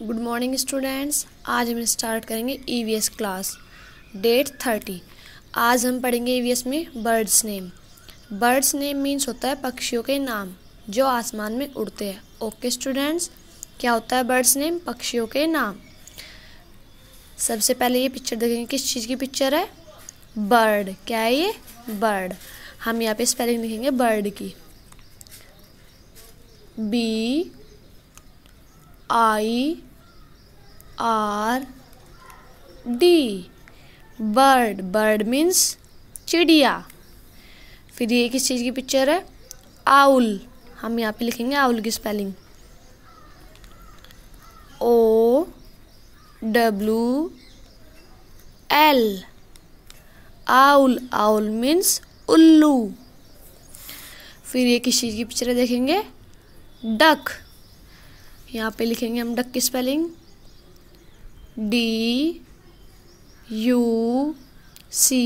good morning students आज हम start करेंगे ईवीएस क्लास डेट थर्टी आज हम पढ़ेंगे ईवीएस e में birds name birds name means होता है पक्षियों के नाम जो आसमान में उड़ते हैं ओके स्टूडेंट्स क्या होता है बर्ड्स नेम पक्षियों के नाम सबसे पहले ये पिक्चर देखेंगे किस चीज़ की पिक्चर है बर्ड क्या है ये बर्ड हम यहाँ पे स्पेलिंग लिखेंगे बर्ड की B I R D bird bird means चिड़िया फिर ये किस चीज़ की पिक्चर है आउल हम यहाँ पे लिखेंगे आउल की spelling O W L owl owl means उल्लू फिर ये किस चीज़ की पिक्चर है देखेंगे डक यहाँ पे लिखेंगे हम डक की spelling D U C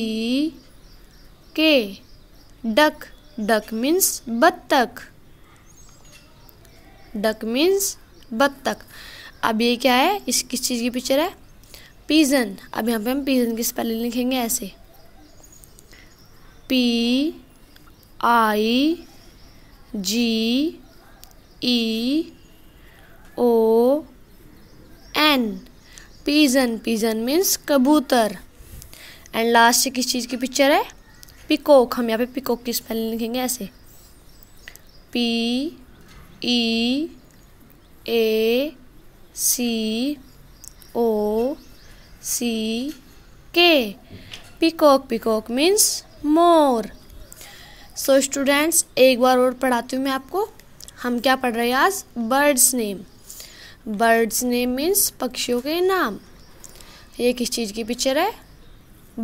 K duck duck means बत्तख डक मीन्स बत्तख अब ये क्या है इस किस चीज़ की पिक्चर है पीजन अब यहाँ पे हम पीजन की स्पेलिंग लिखेंगे ऐसे P I G E O N pigeon pigeon means कबूतर एंड लास्ट से किस चीज़ की पिक्चर है पिकोक हम यहाँ पे पिकोक की स्पेलिंग लिखेंगे ऐसे पी ई ए सी O C K peacock peacock means मोर सो स्टूडेंट्स एक बार और पढ़ाती हूँ मैं आपको हम क्या पढ़ रहे हैं आज birds name birds name means पक्षियों के नाम ये किस चीज़ की पिक्चर है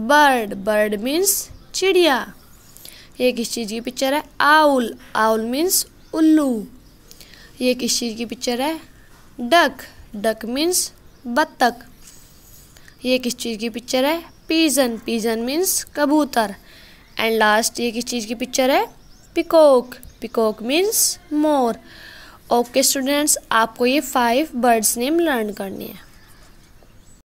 बर्ड बर्ड मीन्स चिड़िया ये किस चीज़ की पिक्चर है आउल आउल मीन्स उल्लू ये किस चीज़ की पिक्चर है डक डक मीन्स बत्तख ये किस चीज़ की पिक्चर है पीजन पीजन मीन्स कबूतर एंड लास्ट ये किस चीज़ की पिक्चर है पिकॉक पिकॉक मीन्स मोर ओके स्टूडेंट्स आपको ये फाइव बर्ड्स नेम लर्न करनी है